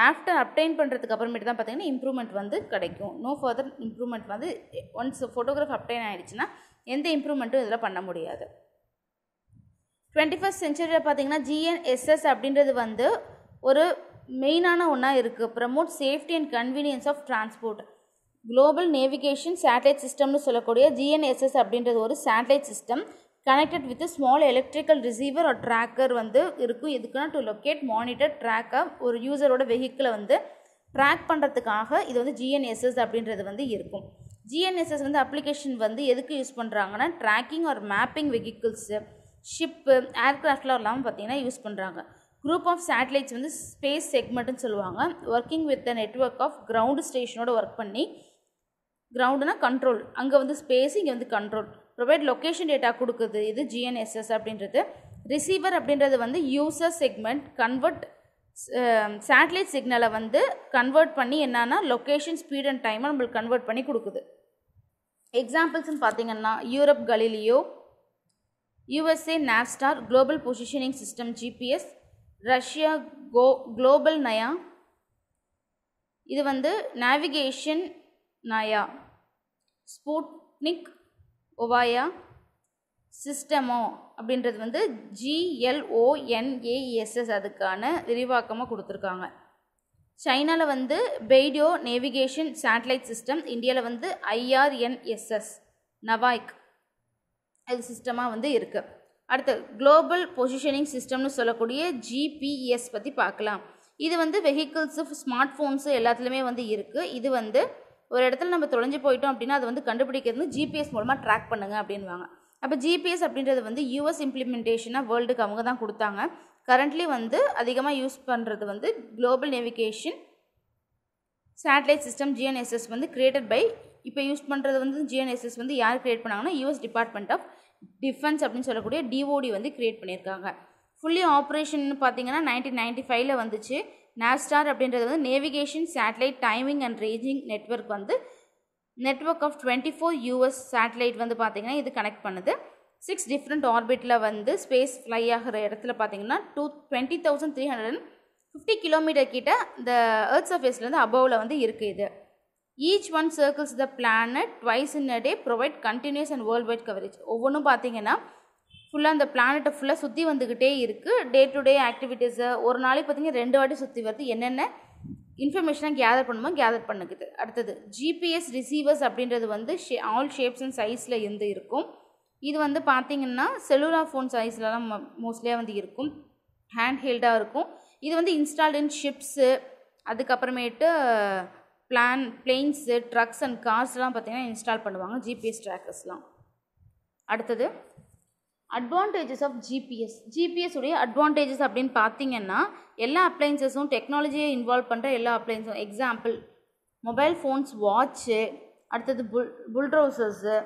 ஆஃப்டர் அப்டைன் பண்ணுறதுக்கு அப்புறமேட்டு தான் பார்த்திங்கன்னா இம்ப்ரூவ்மெண்ட் வந்து கிடைக்கும் நோ ஃபர்தர் இம்ப்ரூவ்மெண்ட் வந்து ஒன்ஸ் ஃபோட்டோகிராஃப் அப்டைன் ஆகிடுச்சுன்னா எந்த இம்ப்ரூவ்மெண்ட்டும் இதில் பண்ண முடியாது டுவெண்ட்டி ஃபஸ்ட் செஞ்சுரியில் பார்த்திங்கன்னா ஜிஎன்எஸ்எஸ் அப்படின்றது வந்து ஒரு மெயினான ஒன்றா இருக்குது promote safety and convenience of transport global navigation satellite சிஸ்டம்னு சொல்லக்கூடிய ஜிஎன்எஸ்எஸ் அப்படின்றது ஒரு satellite system connected with small electrical receiver ஒரு ட்ராக்கர் வந்து இருக்கும் இதுக்குன்னா டு லொக்கேட் மானிட்டர் ட்ராக்கை ஒரு யூசரோட வெஹிக்கிளை வந்து ட்ராக் பண்ணுறதுக்காக இது வந்து ஜிஎன்எஸ்எஸ் அப்படின்றது வந்து இருக்கும் ஜிஎன்எஸ்எஸ் வந்து அப்ளிகேஷன் வந்து எதுக்கு யூஸ் பண்ணுறாங்கன்னா tracking or mapping vehicles ship ஏர்க்ராஃப்ட்லாம் இல்லாமல் பார்த்தீங்கன்னா யூஸ் பண்ணுறாங்க குரூப் ஆஃப் சேட்டலைட்ஸ் வந்து ஸ்பேஸ் செக்மெண்ட்டுன்னு சொல்லுவாங்க working with the network of ground ஸ்டேஷனோட ஒர்க் பண்ணி கிரவுண்டுனா கண்ட்ரோல் அங்கே வந்து ஸ்பேஸ் இங்கே வந்து கண்ட்ரோல் ப்ரொவைட் லொக்கேஷன் டேட்டா கொடுக்குது இது ஜிஎன்எஸ்எஸ் அப்படின்றது ரிசீவர் அப்படின்றது வந்து யூசர் செக்மெண்ட் கன்வெர்ட் சேட்டலைட் சிக்னலை வந்து கன்வெர்ட் பண்ணி என்னென்னா லொக்கேஷன் ஸ்பீட் அண்ட் டைமை நம்மளுக்கு கன்வெர்ட் பண்ணி கொடுக்குது எக்ஸாம்பிள்ஸ்னு பார்த்தீங்கன்னா Europe Galileo USA Navstar global positioning system GPS Russia கோ குளோபல் நயா இது வந்து நேவிகேஷன் நயா ஸ்பூட்னிக் ஒவாயா சிஸ்டமோ அப்படின்றது வந்து ஜிஎல்ஓஎன்ஏஎஸ்எஸ் e அதுக்கான விரிவாக்கமாக கொடுத்துருக்காங்க சைனாவில் வந்து பெய்டியோ நேவிகேஷன் சேட்டலைட் சிஸ்டம் இந்தியாவில் வந்து ஐஆர்என்எஸ்எஸ் நவாய்க் இது சிஸ்டமாக வந்து இருக்குது அடுத்து குளோபல் பொசிஷனிங் சிஸ்டம்னு சொல்லக்கூடிய ஜிபிஎஸ் e பற்றி பார்க்கலாம் இது வந்து வெஹிக்கிள்ஸு ஸ்மார்ட் ஃபோன்ஸு எல்லாத்துலேயுமே வந்து இருக்குது இது வந்து ஒரு இடத்துல நம்ம தொலைஞ்சு போயிட்டோம் அப்படின்னா அதை வந்து கண்டுபிடிக்கிறது ஜிபிஎஸ் மூலமாக ட்ராக் பண்ணுங்கள் அப்படின்வாங்க அப்போ ஜிபிஎஸ் அப்படின்றது வந்து யூஎஸ் இம்ப்ளிமெண்டேஷனாக வேர்ல்டுக்கு அவங்க தான் கொடுத்தாங்க கரண்ட்லி வந்து அதிகமாக யூஸ் பண்ணுறது வந்து global navigation satellite system GNSS வந்து கிரியேட்டட் பை இப்போ யூஸ் பண்ணுறது வந்து ஜிஎன்எஸ்எஸ் வந்து யார் கிரியேட் பண்ணாங்கன்னா யூஎஸ் டிபார்ட்மெண்ட் ஆஃப் டிஃபென்ஸ் அப்படின்னு சொல்லக்கூடிய டிஓடி வந்து கிரியேட் பண்ணியிருக்காங்க ஃபுல்லி ஆப்ரேஷன் பார்த்தீங்கன்னா நைன்டீன் நைன்ட்டி ஃபைவ்ல வந்துச்சு நேவ்ஸ்டார் அப்படின்றது வந்து navigation satellite timing and ranging network வந்து network of twenty four US satellite வந்து பார்த்திங்கன்னா இது கனெக்ட் பண்ணுது சிக்ஸ் டிஃப்ரெண்ட் ஆர்பிட்டில் வந்து ஸ்பேஸ் ஃப்ளை ஆகிற இடத்துல பார்த்திங்கன்னா two twenty thousand three hundred and fifty kilometre கிட்ட இந்த ஏர்த் சர்ஃபேஸ்லேருந்து அபவில் வந்து இருக்குது இது each one circles the planet twice in a day provide continuous and worldwide coverage ஒவ்வொன்றும் பார்த்தீங்கன்னா ஃபுல்லாக அந்த பிளானெட்டை ஃபுல்லாக சுற்றி வந்துக்கிட்டே இருக்குது டே டு டே ஆக்டிவிட்டீஸை ஒரு நாளைக்கு பார்த்தீங்கன்னா ரெண்டு வாட்டி சுற்றி வருது என்னென்ன இன்ஃபர்மேஷனாக கேதர் பண்ணுமோ கேதர் பண்ணுக்குது அடுத்தது ஜிபிஎஸ் ரிசீவர்ஸ் அப்படின்றது வந்து ஷே ஆல் ஷேப்ஸ் அண்ட் சைஸில் இருந்து இருக்கும் இது வந்து பார்த்திங்கன்னா செல்லுலார் ஃபோன் சைஸ்லலாம் மோஸ்ட்லியாக வந்து இருக்கும் ஹேண்ட் ஹெல்டாக இருக்கும் இது வந்து இன்ஸ்டால்டு இன் ஷிப்ஸு அதுக்கப்புறமேட்டு பிளான் பிளெயின்ஸு ட்ரக்ஸ் அண்ட் கார்ஸ்லாம் பார்த்திங்கன்னா இன்ஸ்டால் பண்ணுவாங்க ஜிபிஎஸ் ட்ராக்கர்ஸ்லாம் அடுத்தது அட்வான்டேஜஸ் ஆஃப் ஜிபிஎஸ் ஜிபிஎஸ் உடைய அட்வான்டேஜஸ் அப்படின்னு பார்த்தீங்கன்னா எல்லா அப்ளைன்சஸும் டெக்னாலஜியை இன்வால்வ் பண்ணுற எல்லா அப்ளைன்ஸும் எக்ஸாம்பிள் மொபைல் ஃபோன்ஸ் வாட்ச்சு அடுத்தது புல் புல்ட்ரோசர்ஸு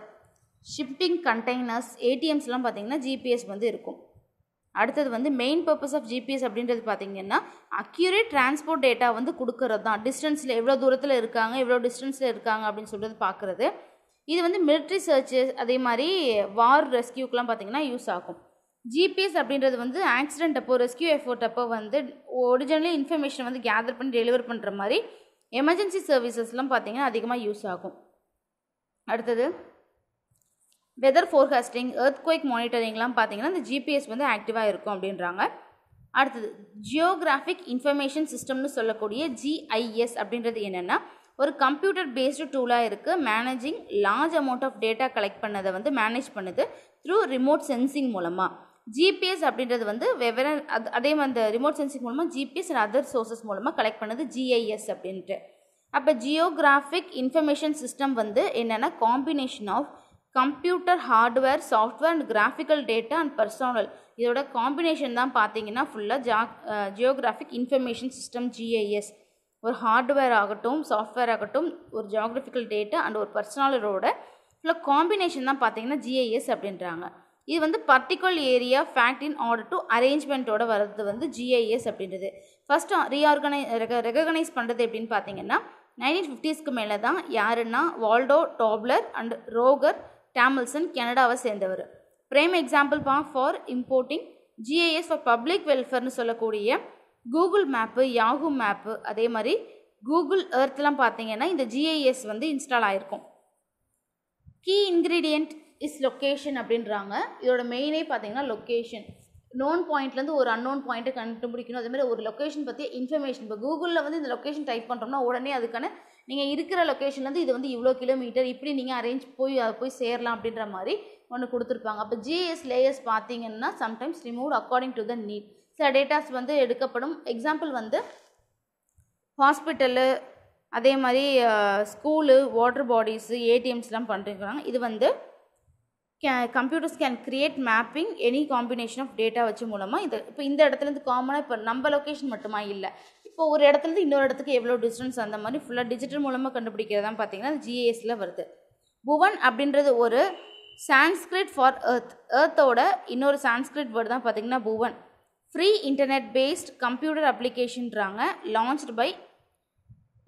ஷிப்பிங் கண்டெய்னர்ஸ் ஏடிஎம்ஸ்லாம் பார்த்தீங்கன்னா ஜிபிஎஸ் வந்து இருக்கும் அடுத்தது வந்து மெயின் பர்பஸ் ஆஃப் ஜிபிஎஸ் அப்படின்றது பார்த்திங்கன்னா அக்யூரேட் டிரான்ஸ்போர்ட் டேட்டா வந்து கொடுக்கறது தான் டிஸ்டன்ஸில் எவ்வளோ தூரத்தில் இருக்காங்க எவ்வளோ டிஸ்டன்ஸில் இருக்காங்க அப்படின்னு சொல்கிறது பார்க்குறது இது வந்து மிலிட்ரி சர்ச்சஸ் அதே மாதிரி வார் ரெஸ்கியூக்கெலாம் பார்த்திங்கன்னா யூஸ் ஆகும் ஜிபிஎஸ் அப்படின்றது வந்து ஆக்சிடென்ட் அப்போ ரெஸ்கியூ எஃபோர்ட் அப்போ வந்து ஒரிஜினலி இன்ஃபர்மேஷன் வந்து கேதர் பண்ணி டெலிவர் பண்ணுற மாதிரி எமர்ஜென்சி சர்வீசஸ்லாம் பார்த்திங்கன்னா அதிகமாக யூஸ் ஆகும் அடுத்தது வெதர் ஃபோர்காஸ்டிங் எர்த் குவைக் மானிட்டரிங்லாம் பார்த்திங்கன்னா இந்த ஜிபிஎஸ் வந்து ஆக்டிவாக இருக்கும் அப்படின்றாங்க அடுத்தது ஜியோகிராஃபிக் இன்ஃபர்மேஷன் சிஸ்டம்னு சொல்லக்கூடிய ஜிஐஎஸ் அப்படின்றது என்னென்னா ஒரு கம்ப்யூட்டர் பேஸ்டு டூலாக இருக்குது managing large amount of data collect பண்ணதை வந்து மேனேஜ் பண்ணுது த்ரூ ரிமோட் சென்சிங் மூலமாக ஜிபிஎஸ் அப்படின்றது வந்து வெவ்வேறு அது அதே அந்த ரிமோட் சென்சிங் மூலமாக ஜிபிஎஸ் அண்ட் அதர் சோர்சஸ் மூலமாக கலெக்ட் பண்ணுது ஜிஐஎஸ் அப்படின்ட்டு அப்போ ஜியோகிராஃபிக் இன்ஃபர்மேஷன் சிஸ்டம் வந்து என்னென்னா combination of computer hardware software and graphical data and personal இதோட காம்பினேஷன் தான் பார்த்தீங்கன்னா ஃபுல்லாக ஜா ஜியோகிராஃபிக் இன்ஃபர்மேஷன் சிஸ்டம் ஜிஐஎஸ் ஒரு ஹார்ட்வேர் ஆகட்டும் சாஃப்ட்வேர் ஆகட்டும் ஒரு ஜியாகிரபிக்கல் டேட்டா அண்ட் ஒரு பர்சனாலரோட இல்லை காம்பினேஷன் தான் பார்த்தீங்கன்னா ஜிஐஎஸ் அப்படின்றாங்க இது வந்து particular area fact in order to அரேஞ்ச்மெண்ட்டோட வர்றது வந்து ஜிஐஎஸ் அப்படின்றது ஃபஸ்ட்டு ரீஆர்கனை ரெக ரெகனைஸ் பண்ணுறது எப்படின்னு பார்த்தீங்கன்னா நைன்டீன் ஃபிஃப்டிஸ்க்கு மேலே தான் யாருன்னா Waldo Tobler and Roger Tomlinson கனடாவை சேர்ந்தவர் பிரேம் எக்ஸாம்பிள் பா for importing GIS for public வெல்ஃபேர்னு சொல்லக்கூடிய கூகுள் மேப்பு யாகு மேப்பு அதே மாதிரி கூகுள் எர்த்லாம் பார்த்தீங்கன்னா இந்த ஜிஐஎஸ் வந்து இன்ஸ்டால் ஆகிருக்கும் கீ இன்க்ரீடியண்ட் இஸ் லொக்கேஷன் அப்படின்றாங்க இதோட மெயினே பார்த்தீங்கன்னா லொக்கேஷன் நோன் பாயிண்ட்லேருந்து ஒரு அன்னோன் பாயிண்ட்டை கண்டுபிடிக்கணும் அதே மாதிரி ஒரு லொக்கேஷன் பற்றி இன்ஃபர்மேஷன் இப்போ கூகுளில் வந்து இந்த லொக்கேஷன் டைப் பண்ணுறோம்னா உடனே அதுக்கான நீங்கள் இருக்கிற லொக்கேஷன்லேருந்து இது வந்து இவ்வளோ கிலோமீட்டர் இப்படி நீங்கள் அரேஞ்ச் போய் அதை போய் சேரலாம் அப்படின்ற மாதிரி ஒன்று கொடுத்துருப்பாங்க அப்போ ஜிஎஸ் லேயர்ஸ் பார்த்தீங்கன்னா sometimes remove according to the need சில டேட்டாஸ் வந்து எடுக்கப்படும் எக்ஸாம்பிள் வந்து ஹாஸ்பிட்டலு அதே மாதிரி ஸ்கூலு வாட்டர் பாடிஸு ஏடிஎம்ஸ்லாம் பண்ணுறாங்க இது வந்து கே computers can create mapping any combination of data வச்சு மூலமாக இது இப்போ இந்த இடத்துலேருந்து காமனாக இப்போ நம்ம லொக்கேஷன் மட்டுமா இல்லை இப்போ ஒரு இடத்துலேருந்து இன்னொரு இடத்துக்கு எவ்வளோ டிஸ்டன்ஸ் அந்த மாதிரி ஃபுல்லாக டிஜிட்டல் மூலமாக கண்டுபிடிக்கிறதா பார்த்தீங்கன்னா ஜிஏஎஸில் வருது புவன் அப்படின்றது ஒரு சான்ஸ்கிரிட் ஃபார் எர்த் எர்த்தோட இன்னொரு சான்ஸ்கிரிட் வேர்டு தான் பார்த்திங்கன்னா Bhuvan free internet based computer அப்ளிகேஷன்றாங்க launched by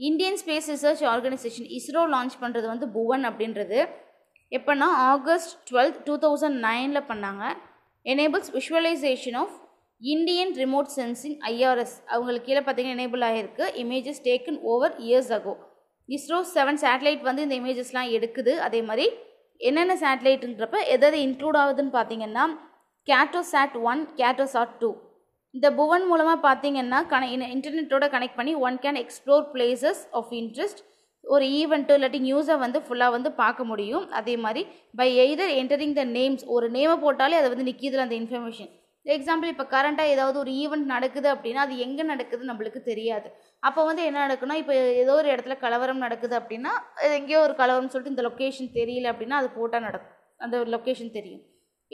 Indian space research organisation ISRO launch பண்ணுறது வந்து புவன் அப்படின்றது எப்போன்னா ஆகஸ்ட் டுவெல்த் டூ தௌசண்ட் நைனில் பண்ணாங்க enables visualisation of Indian remote sensing IRS அவங்களுக்கு கீழே பார்த்தீங்கன்னா எனேபிள் ஆகிருக்கு images taken over years ago ISRO seven satellite வந்து இந்த இமேஜஸ்லாம் எடுக்குது அதே மாதிரி என்னென்ன சேட்டலைட்டுன்றப்ப எதாவது இன்க்ளூட் ஆகுதுன்னு பார்த்தீங்கன்னா Cartosat one Cartosat two இந்த புவன் மூலமாக பார்த்தீங்கன்னா கன இன்டர்நெட்டோட கனெக்ட் பண்ணி one can explore places of interest ஒரு ஈவெண்ட்டு இல்லாட்டி நியூஸை வந்து ஃபுல்லாக வந்து பார்க்க முடியும் அதே மாதிரி by either entering the names ஒரு நேமை போட்டாலே அது வந்து நிற்கிதில் அந்த இன்ஃபர்மேஷன் எக்ஸாம்பிள் இப்போ கரண்ட்டாக ஏதாவது ஒரு ஈவெண்ட் நடக்குது அப்படின்னா அது எங்கே நடக்குது நம்மளுக்கு தெரியாது அப்போ வந்து என்ன நடக்குன்னா இப்போ ஏதோ ஒரு இடத்துல கலவரம் நடக்குது அப்படின்னா எங்கேயோ ஒரு கலவரம்னு சொல்லிட்டு இந்த லொக்கேஷன் தெரியல அப்படின்னா அது போட்டால் நடக்கும் அந்த ஒரு லொக்கேஷன் தெரியும்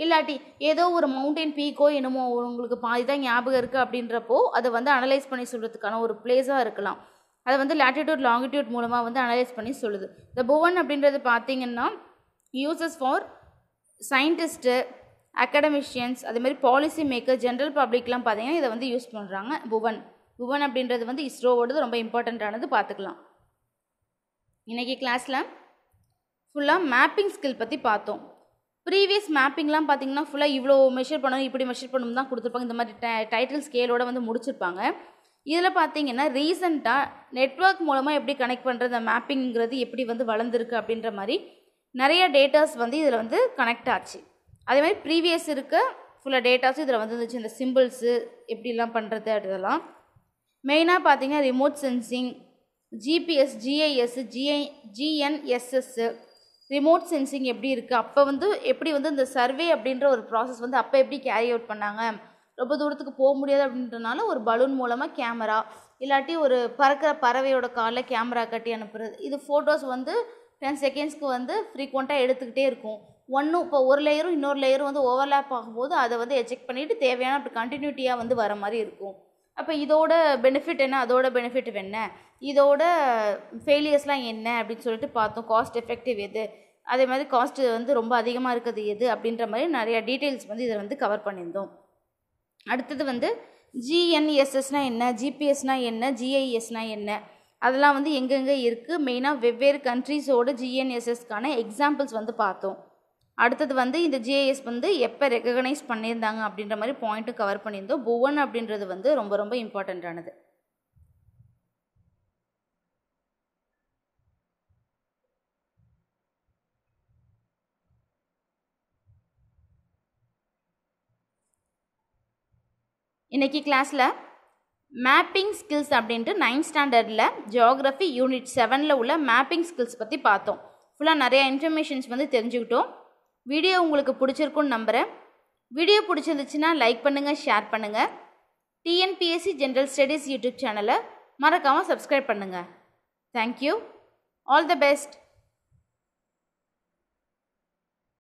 இல்லாட்டி ஏதோ ஒரு மவுண்டைன் பீக்கோ என்னமோ உங்களுக்கு பாதி தான் ஞாபகம் இருக்குது அப்படின்றப்போ அதை வந்து அனலைஸ் பண்ணி சொல்கிறதுக்கான ஒரு பிளேஸாக இருக்கலாம் அதை வந்து லேட்டிடியூட் லாங்கிடியூட் மூலமாக வந்து அனலைஸ் பண்ணி சொல்லுது இந்த புவன் அப்படின்றது பார்த்திங்கன்னா யூசஸ் ஃபார் சயின்டிஸ்ட்டு அகடமிஷியன்ஸ் அதேமாதிரி பாலிசி மேக்கர் ஜென்ரல் பப்ளிக்லாம் பார்த்தீங்கன்னா இதை வந்து யூஸ் பண்ணுறாங்க புவன் புவன் அப்படின்றது வந்து இஸ்ரோவோடது ரொம்ப இம்பார்ட்டண்ட்டானது பார்த்துக்கலாம் இன்றைக்கி கிளாஸில் ஃபுல்லாக மேப்பிங் ஸ்கில் பற்றி பார்த்தோம் ப்ரீவியஸ் மேப்பிங்லாம் பார்த்தீங்கன்னா ஃபுல்லாக இவ்வளோ மெஷர் பண்ணணும் இப்படி மெஷர் பண்ணணும் தான் கொடுத்துருப்பாங்க இந்த மாதிரி டைட்டில் ஸ்கேலோடு வந்து முடிச்சிருப்பாங்க இதில் பார்த்தீங்கன்னா ரீசெண்டாக நெட்ஒர்க் மூலமாக எப்படி கனெக்ட் பண்ணுறது மேப்பிங்கிறது எப்படி வந்து வளர்ந்துருக்கு அப்படின்ற மாதிரி நிறைய டேட்டாஸ் வந்து இதில் வந்து கனெக்ட் ஆச்சு அதே மாதிரி ப்ரீவியஸ் இருக்க ஃபுல்லாக டேட்டாஸும் இதில் வந்துருந்துச்சு இந்த சிம்பிள்ஸு எப்படிலாம் பண்ணுறது அப்படிதெல்லாம் மெயினாக பார்த்தீங்கன்னா remote sensing GPS GIS GI GNSS remote sensing எப்படி இருக்குது அப்போ வந்து எப்படி வந்து இந்த சர்வே அப்படின்ற ஒரு ப்ராசஸ் வந்து அப்போ எப்படி கேரி அவுட் பண்ணாங்க ரொம்ப தூரத்துக்கு போக முடியாது அப்படின்றனால ஒரு பலூன் மூலமாக கேமரா இல்லாட்டி ஒரு பறக்கிற பறவையோட காலில் கேமரா கட்டி அனுப்புறது இது ஃபோட்டோஸ் வந்து டென் செகண்ட்ஸ்க்கு வந்து ஃப்ரீக்வெண்ட்டாக எடுத்துக்கிட்டே இருக்கும் ஒன்றும் இப்போ ஒரு லேயரும் இன்னொரு லேயரும் வந்து ஓவர்லேப் ஆகும்போது அதை வந்து எஜெக்ட் பண்ணிவிட்டு தேவையான அப்படி கண்டினியூட்டியாக வந்து வர மாதிரி இருக்கும் அப்போ இதோட பெனிஃபிட் என்ன அதோட பெனிஃபிட் என்ன இதோட ஃபெயிலியர்ஸ்லாம் என்ன அப்படின்னு சொல்லிட்டு பார்த்தோம் காஸ்ட் எஃபெக்டிவ் எது அதே மாதிரி காஸ்ட்டு வந்து ரொம்ப அதிகமாக இருக்குது எது அப்படின்ற மாதிரி நிறையா டீட்டெயில்ஸ் வந்து இதை வந்து கவர் பண்ணியிருந்தோம் அடுத்தது வந்து ஜிஎன்எஸ்எஸ்னால் என்ன ஜிபிஎஸ்னால் என்ன ஜிஐஎஸ்னால் என்ன அதெல்லாம் வந்து எங்கெங்கே இருக்குது மெயினாக வெவ்வேறு கண்ட்ரிஸோட ஜிஎன்எஸ்எஸ்க்கான எக்ஸாம்பிள்ஸ் வந்து பார்த்தோம் அடுத்தது வந்து இந்த ஜிஐஎஸ் வந்து எப்போ ரெக்ககனைஸ் பண்ணியிருந்தாங்க அப்படின்ற மாதிரி பாயிண்ட்டு கவர் பண்ணியிருந்தோம் புவன் அப்படின்றது வந்து ரொம்ப ரொம்ப இம்பார்ட்டண்ட்டானது இன்றைக்கி கிளாஸில் மேப்பிங் ஸ்கில்ஸ் அப்படின்ட்டு நைன்த் ஸ்டாண்டர்டில் ஜியாகிரஃபி யூனிட் செவனில் உள்ள மேப்பிங் ஸ்கில்ஸ் பற்றி பார்த்தோம் ஃபுல்லாக நிறையா இன்ஃபர்மேஷன்ஸ் வந்து தெரிஞ்சுக்கிட்டோம் வீடியோ உங்களுக்கு பிடிச்சிருக்குன்னு நம்புகிறேன் வீடியோ பிடிச்சிருந்துச்சுன்னா லைக் பண்ணுங்கள் ஷேர் பண்ணுங்கள் டிஎன்பிஎஸ்சி ஜென்ரல் ஸ்டடீஸ் யூடியூப் சேனலை மறக்காமல் சப்ஸ்கிரைப் பண்ணுங்கள் தேங்க்யூ ஆல் த பெஸ்ட்